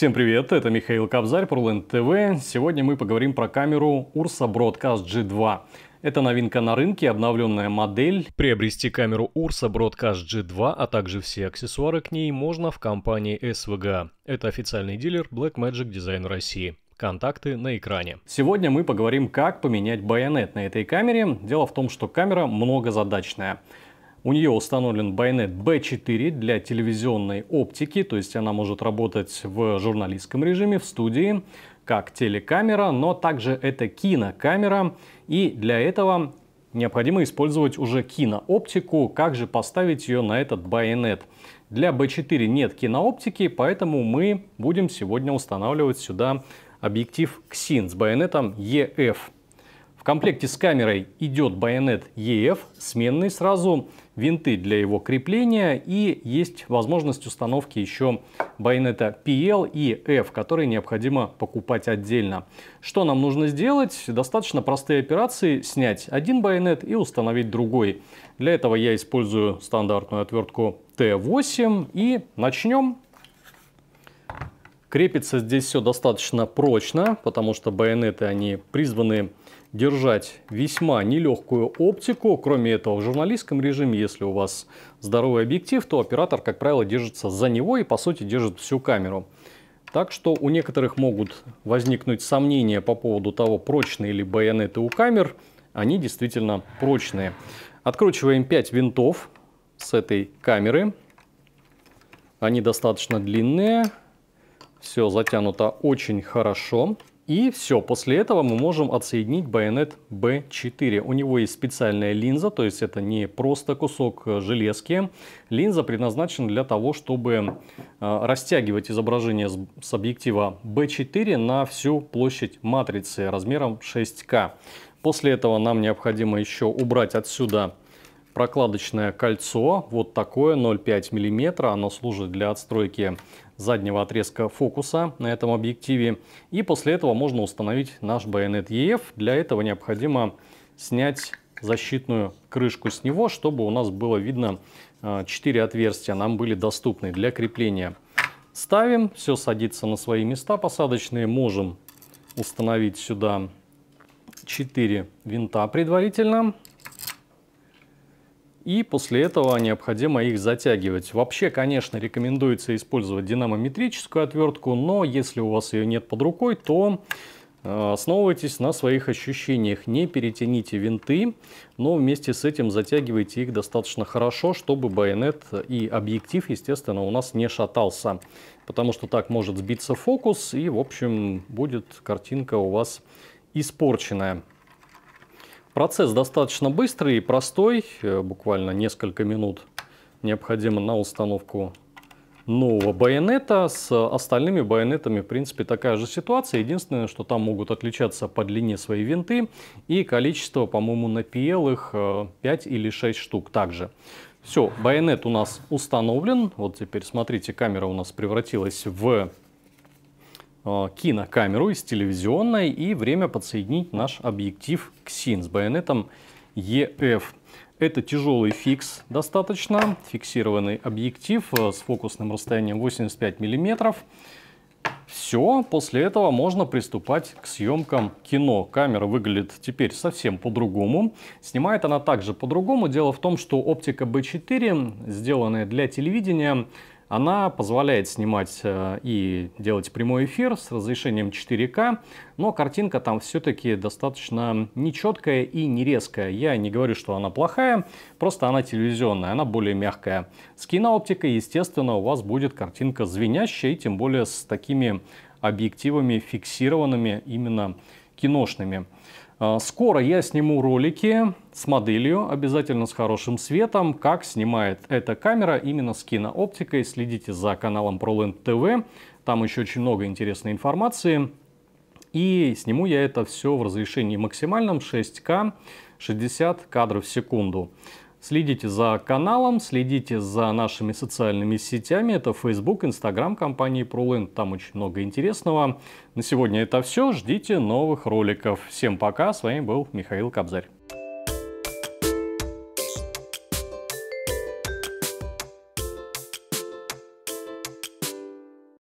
Всем привет, это Михаил Кобзарь, Пурленд ТВ. Сегодня мы поговорим про камеру Ursa Broadcast G2. Это новинка на рынке, обновленная модель. Приобрести камеру Ursa Broadcast G2, а также все аксессуары к ней можно в компании SVG. Это официальный дилер Blackmagic Design России. Контакты на экране. Сегодня мы поговорим, как поменять байонет на этой камере. Дело в том, что камера многозадачная. У нее установлен байонет B4 для телевизионной оптики, то есть она может работать в журналистском режиме, в студии, как телекамера, но также это кинокамера. И для этого необходимо использовать уже кинооптику. Как же поставить ее на этот байонет? Для B4 нет кинооптики, поэтому мы будем сегодня устанавливать сюда объектив Xin с байонетом EF. В комплекте с камерой идет байонет EF, сменный сразу, винты для его крепления и есть возможность установки еще байонета PL и F, которые необходимо покупать отдельно. Что нам нужно сделать? Достаточно простые операции. Снять один байонет и установить другой. Для этого я использую стандартную отвертку t 8 и начнем. Крепится здесь все достаточно прочно, потому что байонеты, они призваны держать весьма нелегкую оптику. Кроме этого, в журналистском режиме, если у вас здоровый объектив, то оператор, как правило, держится за него и, по сути, держит всю камеру. Так что у некоторых могут возникнуть сомнения по поводу того, прочные ли байонеты у камер. Они действительно прочные. Откручиваем 5 винтов с этой камеры. Они достаточно длинные. Все затянуто очень хорошо. И все, после этого мы можем отсоединить байонет B4. У него есть специальная линза, то есть это не просто кусок э, железки. Линза предназначена для того, чтобы э, растягивать изображение с объектива B4 на всю площадь матрицы размером 6К. После этого нам необходимо еще убрать отсюда Прокладочное кольцо, вот такое, 0,5 мм, оно служит для отстройки заднего отрезка фокуса на этом объективе. И после этого можно установить наш байонет EF. Для этого необходимо снять защитную крышку с него, чтобы у нас было видно 4 э, отверстия, нам были доступны для крепления. Ставим, все садится на свои места посадочные, можем установить сюда 4 винта предварительно и после этого необходимо их затягивать. Вообще, конечно, рекомендуется использовать динамометрическую отвертку, но если у вас ее нет под рукой, то э, основывайтесь на своих ощущениях. Не перетяните винты, но вместе с этим затягивайте их достаточно хорошо, чтобы байонет и объектив, естественно, у нас не шатался. Потому что так может сбиться фокус и, в общем, будет картинка у вас испорченная. Процесс достаточно быстрый и простой, э, буквально несколько минут необходимо на установку нового байонета. С остальными байонетами, в принципе, такая же ситуация. Единственное, что там могут отличаться по длине свои винты и количество, по-моему, на PL их 5 или 6 штук также. Все, байонет у нас установлен. Вот теперь, смотрите, камера у нас превратилась в Э, кинокамеру из телевизионной и время подсоединить наш объектив КСИН с байонетом EF. Это тяжелый фикс достаточно, фиксированный объектив э, с фокусным расстоянием 85 мм. Все, после этого можно приступать к съемкам кино. Камера выглядит теперь совсем по-другому. Снимает она также по-другому. Дело в том, что оптика B4, сделанная для телевидения, она позволяет снимать э, и делать прямой эфир с разрешением 4К, но картинка там все-таки достаточно нечеткая и нерезкая. Я не говорю, что она плохая, просто она телевизионная, она более мягкая. С кинооптикой, естественно, у вас будет картинка звенящая, и тем более с такими объективами фиксированными именно киношными. А, скоро я сниму ролики с моделью, обязательно с хорошим светом, как снимает эта камера именно с кинооптикой. Следите за каналом ProLand TV, там еще очень много интересной информации. И сниму я это все в разрешении максимальном 6К, 60 кадров в секунду. Следите за каналом, следите за нашими социальными сетями. Это Facebook, Instagram компании ProLand. Там очень много интересного. На сегодня это все. Ждите новых роликов. Всем пока. С вами был Михаил Кобзарь.